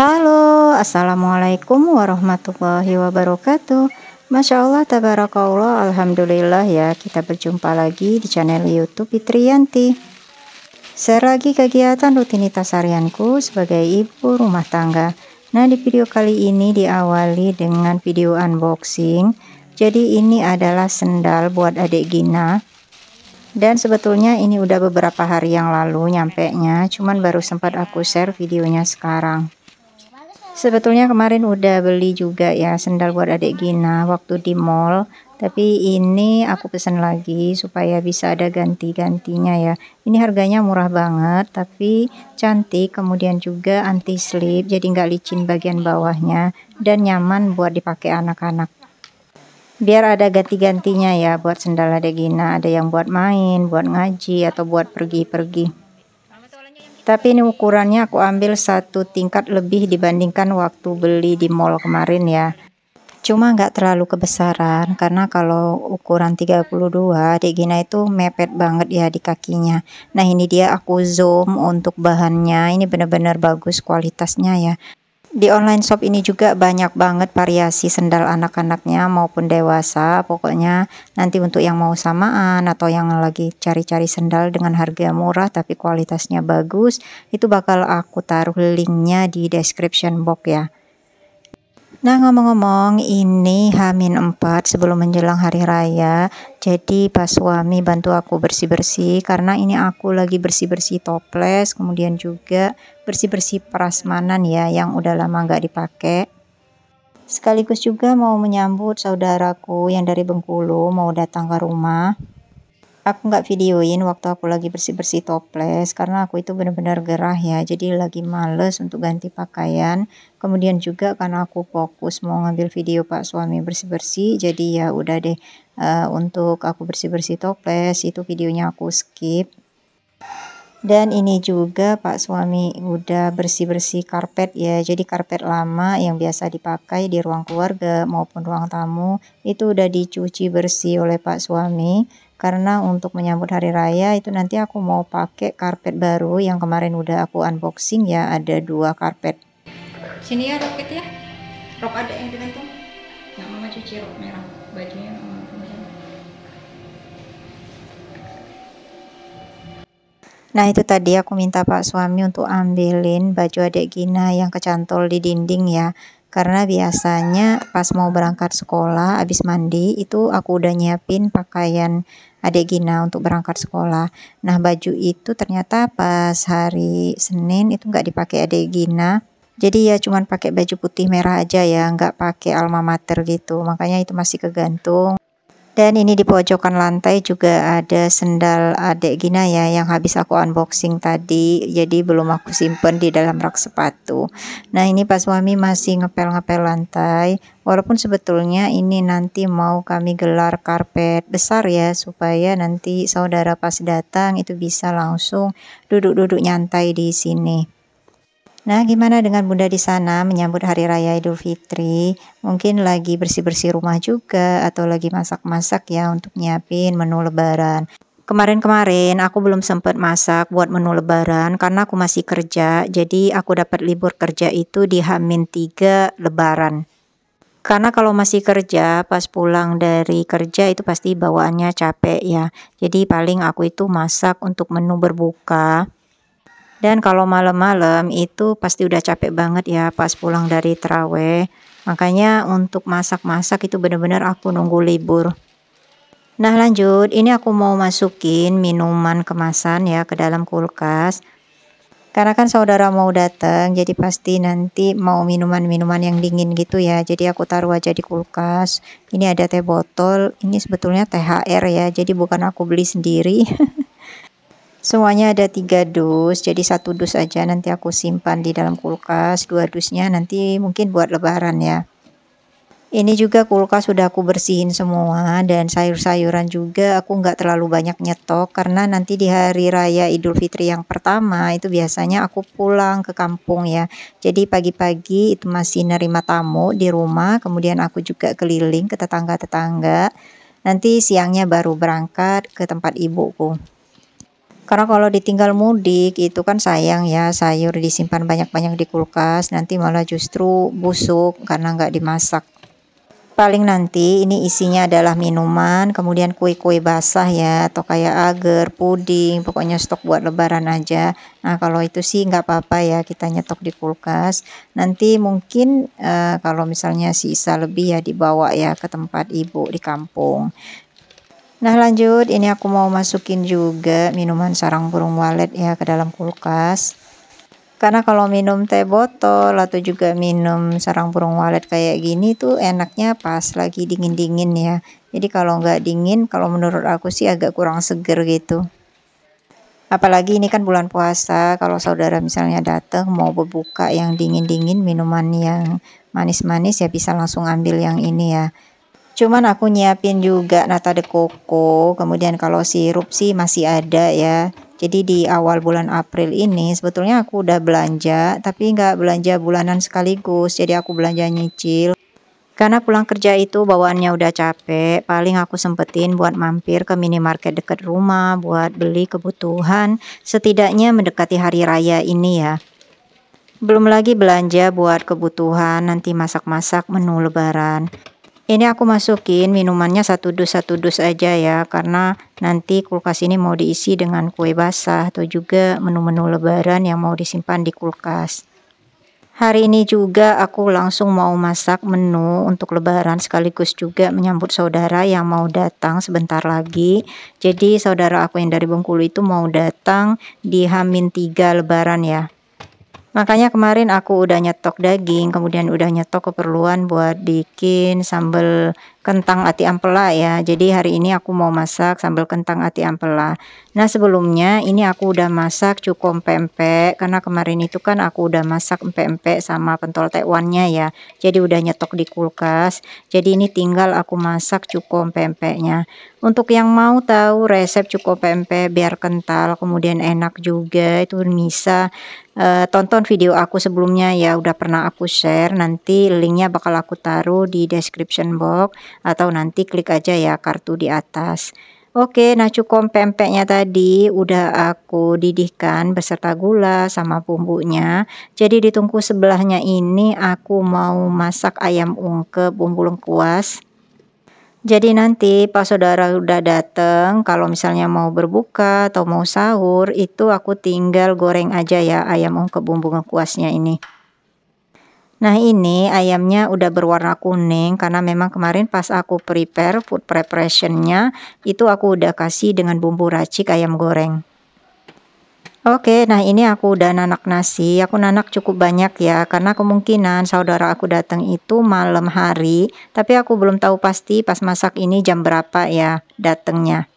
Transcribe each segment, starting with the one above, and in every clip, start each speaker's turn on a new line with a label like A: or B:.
A: Halo, Assalamualaikum warahmatullahi wabarakatuh Masya Allah, Tabarakallah, Alhamdulillah ya Kita berjumpa lagi di channel Youtube Fitriyanti Share lagi kegiatan rutinitas harianku sebagai ibu rumah tangga Nah, di video kali ini diawali dengan video unboxing Jadi ini adalah sendal buat adik Gina dan sebetulnya ini udah beberapa hari yang lalu nyampe nya cuman baru sempat aku share videonya sekarang Sebetulnya kemarin udah beli juga ya sendal buat adik Gina waktu di mall. Tapi ini aku pesen lagi supaya bisa ada ganti-gantinya ya. Ini harganya murah banget tapi cantik kemudian juga anti slip jadi nggak licin bagian bawahnya dan nyaman buat dipakai anak-anak. Biar ada ganti-gantinya ya buat sendal adik Gina, ada yang buat main, buat ngaji atau buat pergi-pergi tapi ini ukurannya aku ambil satu tingkat lebih dibandingkan waktu beli di mall kemarin ya cuma nggak terlalu kebesaran karena kalau ukuran 32 Regina Gina itu mepet banget ya di kakinya nah ini dia aku zoom untuk bahannya ini benar-benar bagus kualitasnya ya di online shop ini juga banyak banget variasi sendal anak-anaknya maupun dewasa pokoknya nanti untuk yang mau samaan atau yang lagi cari-cari sendal dengan harga murah tapi kualitasnya bagus itu bakal aku taruh linknya di description box ya Nah ngomong-ngomong ini Hamin 4 sebelum menjelang hari raya Jadi pas suami bantu aku bersih-bersih Karena ini aku lagi bersih-bersih toples Kemudian juga bersih-bersih prasmanan ya yang udah lama gak dipakai Sekaligus juga mau menyambut saudaraku yang dari Bengkulu mau datang ke rumah aku nggak videoin waktu aku lagi bersih-bersih toples karena aku itu benar-benar gerah ya jadi lagi males untuk ganti pakaian kemudian juga karena aku fokus mau ngambil video pak suami bersih-bersih jadi ya udah deh uh, untuk aku bersih-bersih toples itu videonya aku skip dan ini juga Pak suami udah bersih-bersih karpet ya. Jadi karpet lama yang biasa dipakai di ruang keluarga maupun ruang tamu itu udah dicuci bersih oleh Pak suami karena untuk menyambut hari raya itu nanti aku mau pakai karpet baru yang kemarin udah aku unboxing ya ada dua karpet sini ya roket ya rok ada yang tuh? ya mama cuci rok merah bajunya mama Nah itu tadi aku minta pak suami untuk ambilin baju adik Gina yang kecantol di dinding ya karena biasanya pas mau berangkat sekolah habis mandi itu aku udah nyiapin pakaian adik Gina untuk berangkat sekolah nah baju itu ternyata pas hari Senin itu nggak dipakai adik Gina jadi ya cuman pakai baju putih merah aja ya nggak pakai alma mater gitu makanya itu masih kegantung dan ini di pojokan lantai juga ada sendal adek Gina ya yang habis aku unboxing tadi. Jadi belum aku simpen di dalam rak sepatu. Nah ini pas Suami masih ngepel-ngepel lantai. Walaupun sebetulnya ini nanti mau kami gelar karpet besar ya supaya nanti saudara pas datang itu bisa langsung duduk-duduk nyantai di sini. Nah, gimana dengan Bunda di sana menyambut Hari Raya Idul Fitri? Mungkin lagi bersih-bersih rumah juga atau lagi masak-masak ya untuk nyiapin menu lebaran. Kemarin-kemarin aku belum sempat masak buat menu lebaran karena aku masih kerja. Jadi aku dapat libur kerja itu di Hamin 3 lebaran. Karena kalau masih kerja, pas pulang dari kerja itu pasti bawaannya capek ya. Jadi paling aku itu masak untuk menu berbuka dan kalau malam-malam itu pasti udah capek banget ya pas pulang dari terawih. Makanya untuk masak-masak itu bener-bener aku nunggu libur. Nah lanjut, ini aku mau masukin minuman kemasan ya ke dalam kulkas. Karena kan saudara mau datang, jadi pasti nanti mau minuman-minuman yang dingin gitu ya. Jadi aku taruh aja di kulkas. Ini ada teh botol, ini sebetulnya THR ya, jadi bukan aku beli sendiri. Semuanya ada tiga dus, jadi satu dus aja nanti aku simpan di dalam kulkas, dua dusnya nanti mungkin buat lebaran ya. Ini juga kulkas sudah aku bersihin semua dan sayur-sayuran juga aku nggak terlalu banyak nyetok karena nanti di hari raya Idul Fitri yang pertama itu biasanya aku pulang ke kampung ya. Jadi pagi-pagi itu masih nerima tamu di rumah, kemudian aku juga keliling ke tetangga-tetangga. Nanti siangnya baru berangkat ke tempat ibuku. Karena kalau ditinggal mudik itu kan sayang ya sayur disimpan banyak-banyak di kulkas nanti malah justru busuk karena nggak dimasak. Paling nanti ini isinya adalah minuman, kemudian kue-kue basah ya, atau kayak agar, puding, pokoknya stok buat lebaran aja. Nah kalau itu sih nggak apa-apa ya kita nyetok di kulkas. Nanti mungkin uh, kalau misalnya sisa lebih ya dibawa ya ke tempat ibu di kampung. Nah lanjut, ini aku mau masukin juga minuman sarang burung walet ya ke dalam kulkas. Karena kalau minum teh botol atau juga minum sarang burung walet kayak gini tuh enaknya pas lagi dingin-dingin ya. Jadi kalau nggak dingin, kalau menurut aku sih agak kurang seger gitu. Apalagi ini kan bulan puasa, kalau saudara misalnya datang mau berbuka yang dingin-dingin, minuman yang manis-manis ya bisa langsung ambil yang ini ya Cuman aku nyiapin juga nata de coco, kemudian kalau sirup sih masih ada ya. Jadi di awal bulan April ini sebetulnya aku udah belanja, tapi nggak belanja bulanan sekaligus, jadi aku belanja nyicil. Karena pulang kerja itu bawaannya udah capek, paling aku sempetin buat mampir ke minimarket dekat rumah buat beli kebutuhan setidaknya mendekati hari raya ini ya. Belum lagi belanja buat kebutuhan nanti masak-masak menu lebaran ini aku masukin minumannya satu dus satu dus aja ya karena nanti kulkas ini mau diisi dengan kue basah atau juga menu-menu lebaran yang mau disimpan di kulkas hari ini juga aku langsung mau masak menu untuk lebaran sekaligus juga menyambut saudara yang mau datang sebentar lagi jadi saudara aku yang dari Bengkulu itu mau datang di Hamin 3 lebaran ya Makanya kemarin aku udah nyetok daging, kemudian udah nyetok keperluan buat bikin sambal kentang ati ampela ya. Jadi hari ini aku mau masak sambal kentang ati ampela. Nah, sebelumnya ini aku udah masak cukup pempek karena kemarin itu kan aku udah masak pempek sama pentol tekwannya ya. Jadi udah nyetok di kulkas. Jadi ini tinggal aku masak cukup pempeknya. Untuk yang mau tahu resep cukup pempek biar kental kemudian enak juga itu bisa uh, tonton video aku sebelumnya ya udah pernah aku share nanti linknya bakal aku taruh di description box atau nanti klik aja ya kartu di atas. Oke, nah cukup pempeknya tadi udah aku didihkan beserta gula sama bumbunya. Jadi di sebelahnya ini aku mau masak ayam ungkep bumbu lengkuas. Jadi nanti pas saudara udah dateng, kalau misalnya mau berbuka atau mau sahur, itu aku tinggal goreng aja ya ayam ungkep bumbu lengkuasnya ini. Nah ini ayamnya udah berwarna kuning karena memang kemarin pas aku prepare food preparationnya itu aku udah kasih dengan bumbu racik ayam goreng. Oke, nah ini aku udah nanak nasi. Aku nanak cukup banyak ya, karena kemungkinan saudara aku datang itu malam hari, tapi aku belum tahu pasti pas masak ini jam berapa ya datangnya.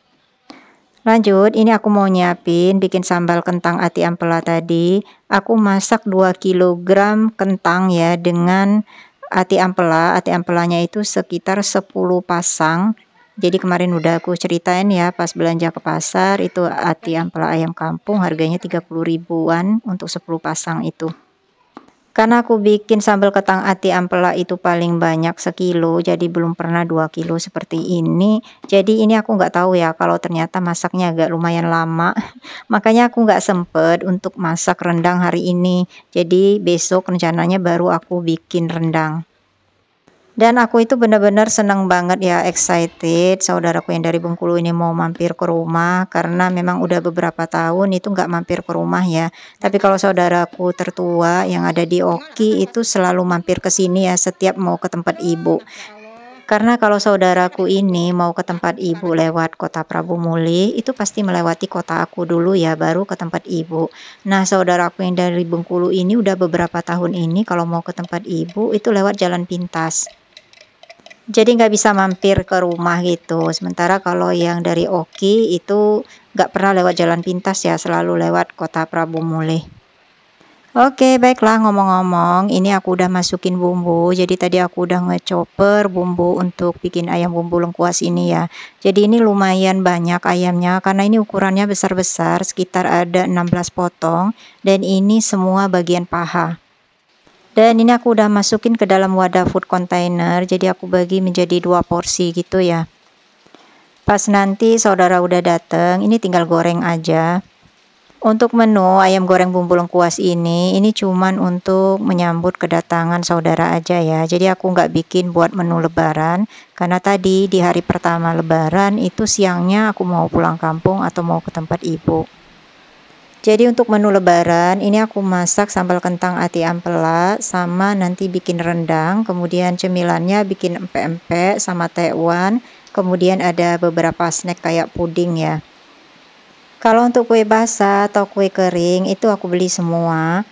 A: Lanjut, ini aku mau nyiapin bikin sambal kentang ati ampela tadi. Aku masak 2 kg kentang ya dengan ati ampela. Ati ampelanya itu sekitar 10 pasang. Jadi kemarin udah aku ceritain ya pas belanja ke pasar itu ati ampela ayam kampung harganya 30 ribuan untuk 10 pasang itu. Karena aku bikin sambal ketang ati ampela itu paling banyak sekilo, jadi belum pernah dua kilo seperti ini. Jadi ini aku nggak tahu ya kalau ternyata masaknya agak lumayan lama. Makanya aku nggak sempet untuk masak rendang hari ini. Jadi besok rencananya baru aku bikin rendang. Dan aku itu benar-benar senang banget ya excited saudaraku yang dari Bengkulu ini mau mampir ke rumah karena memang udah beberapa tahun itu nggak mampir ke rumah ya. Tapi kalau saudaraku tertua yang ada di Oki itu selalu mampir ke sini ya setiap mau ke tempat ibu. Karena kalau saudaraku ini mau ke tempat ibu lewat kota Prabu Muli, itu pasti melewati kota aku dulu ya, baru ke tempat ibu. Nah, saudaraku yang dari Bengkulu ini udah beberapa tahun ini kalau mau ke tempat ibu itu lewat jalan pintas jadi nggak bisa mampir ke rumah gitu sementara kalau yang dari Oki itu nggak pernah lewat jalan pintas ya selalu lewat kota Prabu Mulih Oke baiklah ngomong-ngomong ini aku udah masukin bumbu jadi tadi aku udah ngecoper bumbu untuk bikin ayam bumbu lengkuas ini ya jadi ini lumayan banyak ayamnya karena ini ukurannya besar-besar sekitar ada 16 potong dan ini semua bagian paha dan ini aku udah masukin ke dalam wadah food container jadi aku bagi menjadi dua porsi gitu ya pas nanti saudara udah dateng ini tinggal goreng aja untuk menu ayam goreng bumbu lengkuas ini ini cuman untuk menyambut kedatangan saudara aja ya jadi aku nggak bikin buat menu lebaran karena tadi di hari pertama lebaran itu siangnya aku mau pulang kampung atau mau ke tempat ibu jadi untuk menu lebaran ini aku masak sambal kentang ati ampela sama nanti bikin rendang, kemudian cemilannya bikin empe-empe sama tewan, kemudian ada beberapa snack kayak puding ya. Kalau untuk kue basah atau kue kering itu aku beli semua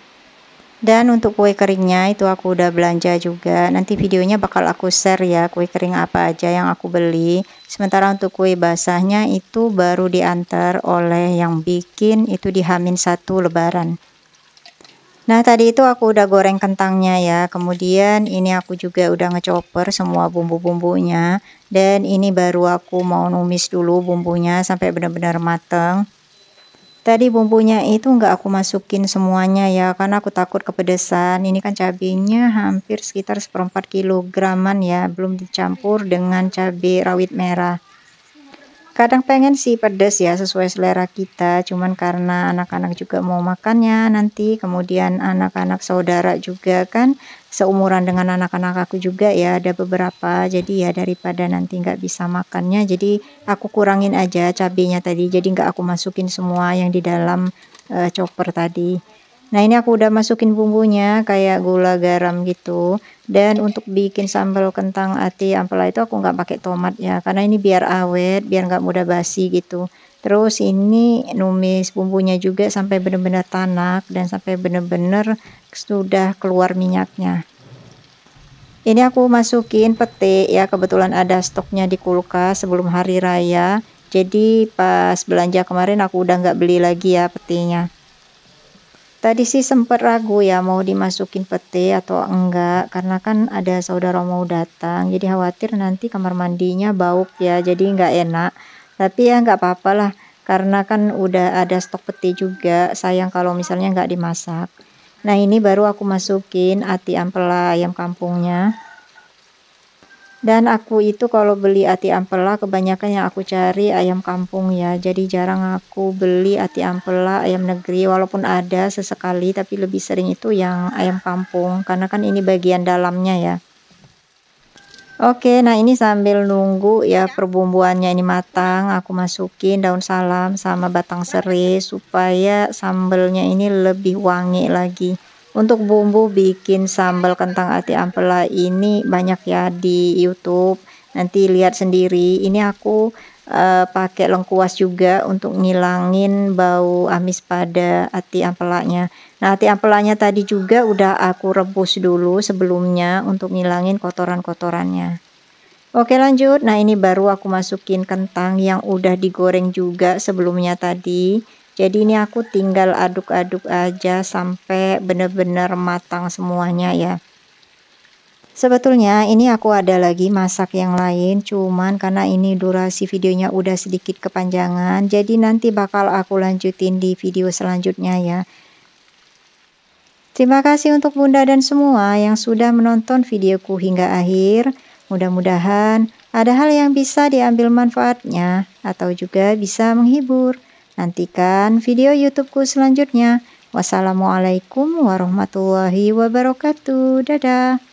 A: dan untuk kue keringnya itu aku udah belanja juga nanti videonya bakal aku share ya kue kering apa aja yang aku beli sementara untuk kue basahnya itu baru diantar oleh yang bikin itu di hamin satu lebaran nah tadi itu aku udah goreng kentangnya ya kemudian ini aku juga udah ngecoper semua bumbu-bumbunya dan ini baru aku mau numis dulu bumbunya sampai benar-benar mateng Tadi bumbunya itu nggak aku masukin semuanya ya karena aku takut kepedesan. Ini kan cabenya hampir sekitar seperempat kilograman ya, belum dicampur dengan cabai rawit merah kadang pengen sih pedas ya sesuai selera kita cuman karena anak-anak juga mau makannya nanti kemudian anak-anak saudara juga kan seumuran dengan anak-anak aku juga ya ada beberapa jadi ya daripada nanti nggak bisa makannya jadi aku kurangin aja cabenya tadi jadi nggak aku masukin semua yang di dalam uh, chopper tadi Nah ini aku udah masukin bumbunya kayak gula garam gitu. Dan untuk bikin sambal kentang ati ampela itu aku nggak pakai tomat ya. Karena ini biar awet, biar nggak mudah basi gitu. Terus ini numis bumbunya juga sampai benar-benar tanak dan sampai benar-benar sudah keluar minyaknya. Ini aku masukin pete ya kebetulan ada stoknya di kulkas sebelum hari raya. Jadi pas belanja kemarin aku udah nggak beli lagi ya petinya. Tadi sih sempat ragu ya mau dimasukin peti atau enggak karena kan ada saudara mau datang jadi khawatir nanti kamar mandinya bau ya jadi enggak enak tapi ya enggak apa-apa lah karena kan udah ada stok peti juga sayang kalau misalnya enggak dimasak nah ini baru aku masukin ati ampela ayam kampungnya dan aku itu kalau beli ati ampela kebanyakan yang aku cari ayam kampung ya. Jadi jarang aku beli ati ampela ayam negeri walaupun ada sesekali tapi lebih sering itu yang ayam kampung karena kan ini bagian dalamnya ya. Oke, nah ini sambil nunggu ya perbumbuannya ini matang, aku masukin daun salam sama batang serai supaya sambelnya ini lebih wangi lagi. Untuk bumbu bikin sambal kentang ati ampela ini banyak ya di YouTube. Nanti lihat sendiri. Ini aku uh, pakai lengkuas juga untuk ngilangin bau amis pada ati ampelanya. Nah, ati ampelanya tadi juga udah aku rebus dulu sebelumnya untuk ngilangin kotoran-kotorannya. Oke, lanjut. Nah, ini baru aku masukin kentang yang udah digoreng juga sebelumnya tadi jadi ini aku tinggal aduk-aduk aja sampai benar-benar matang semuanya ya sebetulnya ini aku ada lagi masak yang lain cuman karena ini durasi videonya udah sedikit kepanjangan jadi nanti bakal aku lanjutin di video selanjutnya ya Terima kasih untuk bunda dan semua yang sudah menonton videoku hingga akhir. Mudah-mudahan ada hal yang bisa diambil manfaatnya atau juga bisa menghibur. Nantikan video YouTubeku selanjutnya. Wassalamualaikum warahmatullahi wabarakatuh. Dadah.